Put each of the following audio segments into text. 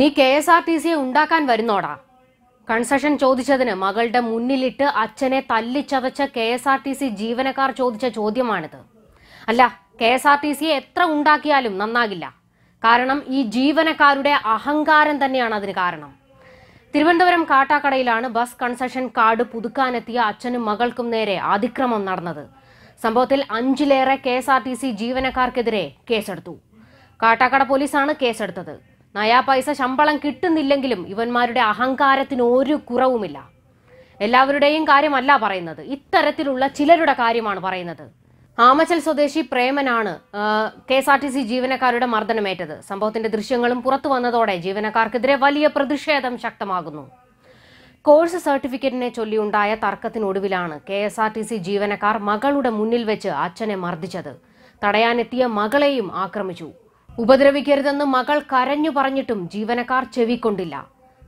നീ K S R T സിയെ ഉണ്ടാക്കാൻ വരുന്നോടാ കൺസെഷൻ ചോദിച്ചതിന് മകളുടെ മുന്നിലിട്ട് അച്ഛനെ തല്ലിച്ചതച്ച K S R T C ജീവനക്കാർ ചോദിച്ച ചോദ്യമാണിത് അല്ല കെ എസ് ആർ ടി സിയെ എത്ര ഉണ്ടാക്കിയാലും നന്നാകില്ല കാരണം ഈ ജീവനക്കാരുടെ അഹങ്കാരം തന്നെയാണ് അതിന് കാരണം തിരുവനന്തപുരം കാട്ടാക്കടയിലാണ് ബസ് കൺസെഷൻ കാർഡ് പുതുക്കാനെത്തിയ അച്ഛനും മകൾക്കും നേരെ അതിക്രമം നടന്നത് സംഭവത്തിൽ അഞ്ചിലേറെ K S R T C ജീവനക്കാർക്കെതിരെ കേസെടുത്തു കാട്ടാക്കട പോലീസാണ് കേസെടുത്തത് നയാ പൈസ ശമ്പളം കിട്ടുന്നില്ലെങ്കിലും ഇവന്മാരുടെ അഹങ്കാരത്തിന് ഒരു കുറവുമില്ല എല്ലാവരുടെയും കാര്യമല്ല പറയുന്നത് ഇത്തരത്തിലുള്ള ചിലരുടെ കാര്യമാണ് പറയുന്നത് ആമച്ചൽ സ്വദേശി പ്രേമനാണ് K S R T C ജീവനക്കാരുടെ മർദ്ദനമേറ്റത് സംഭവത്തിന്റെ ദൃശ്യങ്ങളും പുറത്തു വന്നതോടെ ജീവനക്കാർക്കെതിരെ വലിയ പ്രതിഷേധം ശക്തമാകുന്നു കോഴ്സ് സർട്ടിഫിക്കറ്റിനെ ചൊല്ലിയുണ്ടായ തർക്കത്തിനൊടുവിലാണ് K S R T C ജീവനക്കാർ മകളുടെ മുന്നിൽ വെച്ച് അച്ഛനെ മർദ്ദിച്ചത് തടയാനെത്തിയ മകളെയും ആക്രമിച്ചു ഉപദ്രവിക്കരുതെന്ന് മകൾ കരഞ്ഞു പറഞ്ഞിട്ടും ജീവനക്കാർ ചെവിക്കൊണ്ടില്ല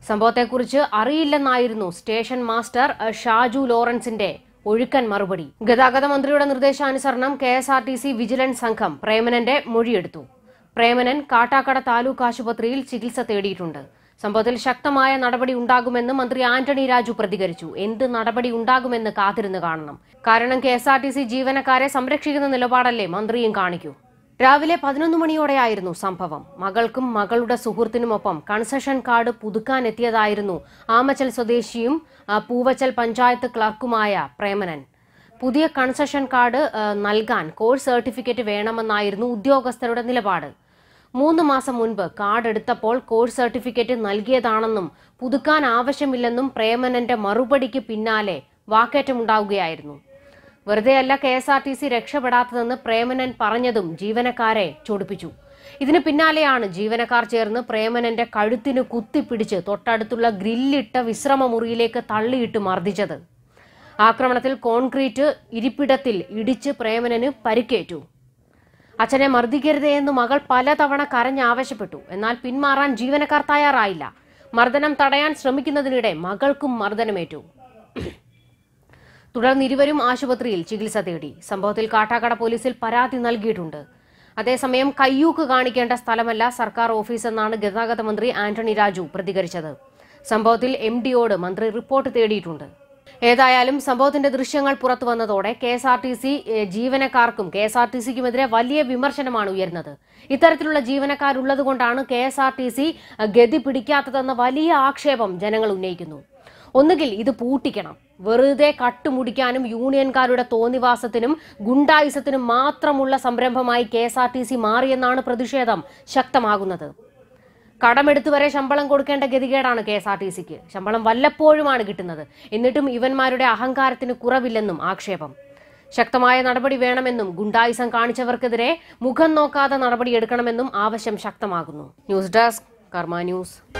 സംഭവത്തെക്കുറിച്ച് അറിയില്ലെന്നായിരുന്നു സ്റ്റേഷൻ മാസ്റ്റർ ഷാജു ലോറൻസിന്റെ ഒഴുക്കൻ മറുപടി ഗതാഗത മന്ത്രിയുടെ നിർദ്ദേശാനുസരണം K S R T C vigilance സംഘം പ്രേമനന്റെ മൊഴിയെടുത്തു പ്രേമനൻ കാട്ടാക്കട താലൂക്ക് ആശുപത്രിയിൽ ചികിത്സ തേടിയിട്ടുണ്ട് സംഭവത്തിൽ ശക്തമായ നടപടി ഉണ്ടാകുമെന്ന് മന്ത്രി ആന്റണി രാജു പ്രതികരിച്ചു എന്ത് നടപടി ഉണ്ടാകുമെന്ന് കാത്തിരുന്ന് കാണണം കാരണം K S R T C ജീവനക്കാരെ സംരക്ഷിക്കുന്ന നിലപാടല്ലേ മന്ത്രിയും കാണിക്കൂ രാവിലെ പതിനൊന്ന് മണിയോടെയായിരുന്നു സംഭവം മകൾക്കും മകളുടെ സുഹൃത്തിനുമൊപ്പം കൺസെഷൻ കാർഡ് പുതുക്കാനെത്തിയതായിരുന്നു ആമച്ചൽ സ്വദേശിയും പൂവച്ചൽ പഞ്ചായത്ത് ക്ലർക്കുമായ പ്രേമനൻ പുതിയ കൺസെഷൻ കാർഡ് നൽകാൻ കോഴ്സ് സർട്ടിഫിക്കറ്റ് വേണമെന്നായിരുന്നു ഉദ്യോഗസ്ഥരുടെ നിലപാട് മൂന്ന് മാസം മുൻപ് കാർഡ് എടുത്തപ്പോൾ കോഴ്സ് സർട്ടിഫിക്കറ്റ് നൽകിയതാണെന്നും പുതുക്കാൻ ആവശ്യമില്ലെന്നും പ്രേമനന്റെ മറുപടിക്ക് പിന്നാലെ വാക്കേറ്റമുണ്ടാവുകയായിരുന്നു വെറുതെയല്ല K S R T C രക്ഷപ്പെടാത്തതെന്ന് പ്രേമനൻ പറഞ്ഞതും ജീവനക്കാരെ ചൊടിപ്പിച്ചു ഇതിന് പിന്നാലെയാണ് ജീവനക്കാർ ചേർന്ന് പ്രേമനന്റെ കഴുത്തിന് കുത്തിപ്പിടിച്ച് തൊട്ടടുത്തുള്ള ഗ്രില്ലിട്ട വിശ്രമ മുറിയിലേക്ക് തള്ളിയിട്ട് മർദ്ദിച്ചത് ആക്രമണത്തിൽ കോൺക്രീറ്റ് ഇരിപ്പിടത്തിൽ ഇടിച്ച് പ്രേമനന് പരിക്കേറ്റു അച്ഛനെ മർദ്ദിക്കരുതേ എന്ന് മകൾ പലതവണ കരഞ്ഞാവശ്യപ്പെട്ടു എന്നാൽ പിന്മാറാൻ ജീവനക്കാർ തയ്യാറായില്ല മർദ്ദനം തടയാൻ ശ്രമിക്കുന്നതിനിടെ മകൾക്കും മർദ്ദനമേറ്റു തുടർന്ന് ഇരുവരും ആശുപത്രിയിൽ ചികിത്സ തേടി സംഭവത്തിൽ കാട്ടാക്കട പോലീസിൽ പരാതി നൽകിയിട്ടുണ്ട് അതേസമയം കയ്യൂക്ക് കാണിക്കേണ്ട സ്ഥലമല്ല സർക്കാർ ഓഫീസെന്നാണ് ഗതാഗത മന്ത്രി ആന്റണി രാജു പ്രതികരിച്ചത് സംഭവത്തിൽ എം ഡിയോട് മന്ത്രി റിപ്പോർട്ട് തേടിയിട്ടുണ്ട് ഏതായാലും സംഭവത്തിന്റെ ദൃശ്യങ്ങൾ പുറത്തു വന്നതോടെ K S R T C ജീവനക്കാർക്കും കെ എസ് ആർ ടി സിക്കുമെതിരെ വലിയ വിമർശനമാണ് ഉയരുന്നത് ഇത്തരത്തിലുള്ള ജീവനക്കാരുള്ളതുകൊണ്ടാണ് K S R T C ഗതി പിടിക്കാത്തതെന്ന വലിയ ആക്ഷേപം ജനങ്ങൾ ഉന്നയിക്കുന്നു ഒന്നുകിൽ ഇത് പൂട്ടിക്കണം വെറുതെ കട്ടുമുടിക്കാനും യൂണിയൻകാരുടെ തോന്നിവാസത്തിനും ഗുണ്ടായുസത്തിനും മാത്രമുള്ള സംരംഭമായി K S R T C മാറിയെന്നാണ് പ്രതിഷേധം ശക്തമാകുന്നത് കടമെടുത്ത് വരെ ശമ്പളം കൊടുക്കേണ്ട ഗതികേടാണ് കെ എസ് ആർ ടി സിക്ക് ശമ്പളം വല്ലപ്പോഴുമാണ് കിട്ടുന്നത് എന്നിട്ടും ഇവന്മാരുടെ അഹങ്കാരത്തിന് കുറവില്ലെന്നും ആക്ഷേപം ശക്തമായ നടപടി വേണമെന്നും ഗുണ്ടായുസം കാണിച്ചവർക്കെതിരെ മുഖം നോക്കാതെ നടപടിയെടുക്കണമെന്നും ആവശ്യം ശക്തമാകുന്നു ന്യൂസ് ഡെസ്ക് കർമ്മ ന്യൂസ്